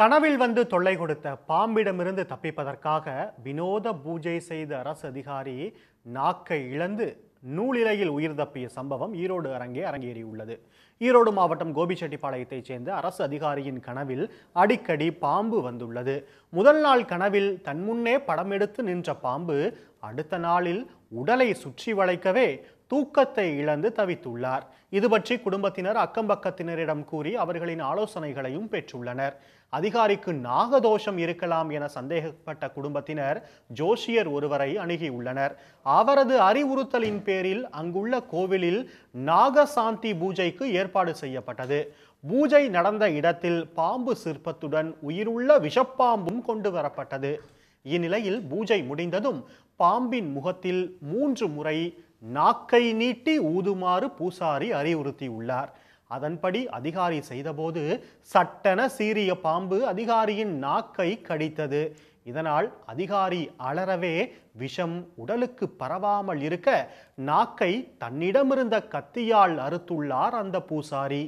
கனவில் வந்து தொல்லை கொடுத்த பாம்பிடமிருந்து தப்பிப்பதற்காக வினோத பூஜை செய்த அரசு அதிகாரி நாக்கை இழந்து நூலிலையில் உயிர் தப்பிய சம்பவம் ஈரோடு அரங்கே அரங்கேறியுள்ளது ஈரோடு மாவட்டம் கோபிச்செட்டிப்பாளையத்தைச் சேர்ந்த அரசு அதிகாரியின் கனவில் அடிக்கடி பாம்பு வந்துள்ளது முதல் நாள் கனவில் தன்முன்னே படம் எடுத்து நின்ற பாம்பு அடுத்த நாளில் உடலை சுற்றி வளைக்கவே தூக்கத்தை இழந்து தவித்துள்ளார் இது பற்றி குடும்பத்தினர் அக்கம்பக்கத்தினரிடம் கூறி அவர்களின் ஆலோசனைகளையும் பெற்றுள்ளனர் அதிகாரிக்கு நாகதோஷம் இருக்கலாம் என சந்தேகப்பட்ட குடும்பத்தினர் ஜோஷியர் ஒருவரை அணுகியுள்ளனர் அவரது அறிவுறுத்தலின் பேரில் அங்குள்ள கோவிலில் நாகசாந்தி பூஜைக்கு ஏற்பாடு செய்யப்பட்டது பூஜை நடந்த இடத்தில் பாம்பு சிற்பத்துடன் உயிருள்ள விஷப்பாம்பும் கொண்டு வரப்பட்டது இந்நிலையில் பூஜை முடிந்ததும் பாம்பின் முகத்தில் மூன்று முறை நாக்கை நீட்டி ஊதுமாறு பூசாரி அறிவுறுத்தியுள்ளார் அதன்படி அதிகாரி செய்தபோது சட்டென சீரிய பாம்பு அதிகாரியின் நாக்கை கடித்தது இதனால் அதிகாரி அலறவே விஷம் உடலுக்கு பரவாமல் இருக்க நாக்கை தன்னிடமிருந்த கத்தியால் அறுத்துள்ளார் அந்த பூசாரி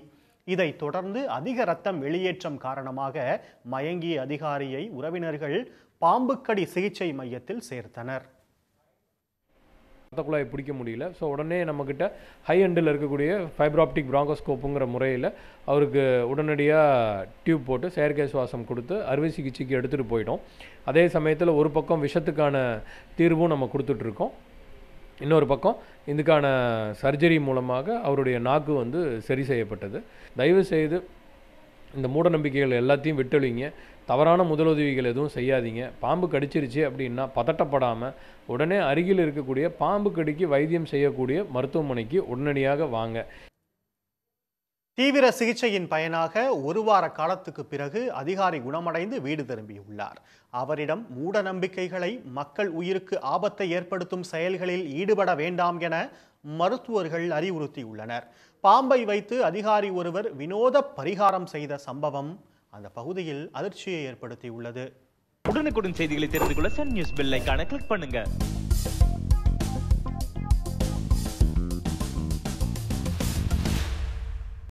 இதைத் தொடர்ந்து அதிக ரத்தம் வெளியேற்றம் காரணமாக மயங்கிய அதிகாரியை உறவினர்கள் பாம்புக்கடி சிகிச்சை மையத்தில் சேர்த்தனர் ரத்த குழாயை பிடிக்க முடியல ஸோ உடனே நம்மக்கிட்ட ஹை எண்டில் இருக்கக்கூடிய ஃபைப்ராப்டிக் பிராங்கோஸ்கோப்புங்கிற முறையில் அவருக்கு உடனடியாக டியூப் போட்டு செயற்கை சுவாசம் கொடுத்து அறுவை சிகிச்சைக்கு எடுத்துகிட்டு போயிட்டோம் அதே சமயத்தில் ஒரு பக்கம் விஷத்துக்கான தீர்வும் நம்ம கொடுத்துட்ருக்கோம் இன்னொரு பக்கம் இதுக்கான சர்ஜரி மூலமாக அவருடைய நாக்கு வந்து சரி செய்யப்பட்டது தயவு செய்து இந்த நம்பிக்கைகள் எல்லாத்தையும் விட்டுழுவீங்க தவறான முதலுதவிகள் எதுவும் செய்யாதீங்க பாம்பு கடிச்சிருச்சு அப்படின்னா பதட்டப்படாமல் உடனே அருகில் இருக்கக்கூடிய பாம்பு கடிக்கு வைத்தியம் செய்யக்கூடிய மருத்துவமனைக்கு உடனடியாக வாங்க தீவிர சிகிச்சையின் பயனாக ஒரு வார காலத்துக்கு பிறகு அதிகாரி குணமடைந்து வீடு திரும்பியுள்ளார் அவரிடம் மூட நம்பிக்கைகளை மக்கள் உயிருக்கு ஆபத்தை ஏற்படுத்தும் செயல்களில் ஈடுபட வேண்டாம் என மருத்துவர்கள் அறிவுறுத்தியுள்ளனர் பாம்பை வைத்து அதிகாரி ஒருவர் வினோத பரிகாரம் செய்த சம்பவம் அந்த பகுதியில் அதிர்ச்சியை ஏற்படுத்தியுள்ளது உடனுக்குடன் செய்திகளை தெரிந்து கொள்ள சன் நியூஸ் பெல் ஐக்கான கிளிக் பண்ணுங்க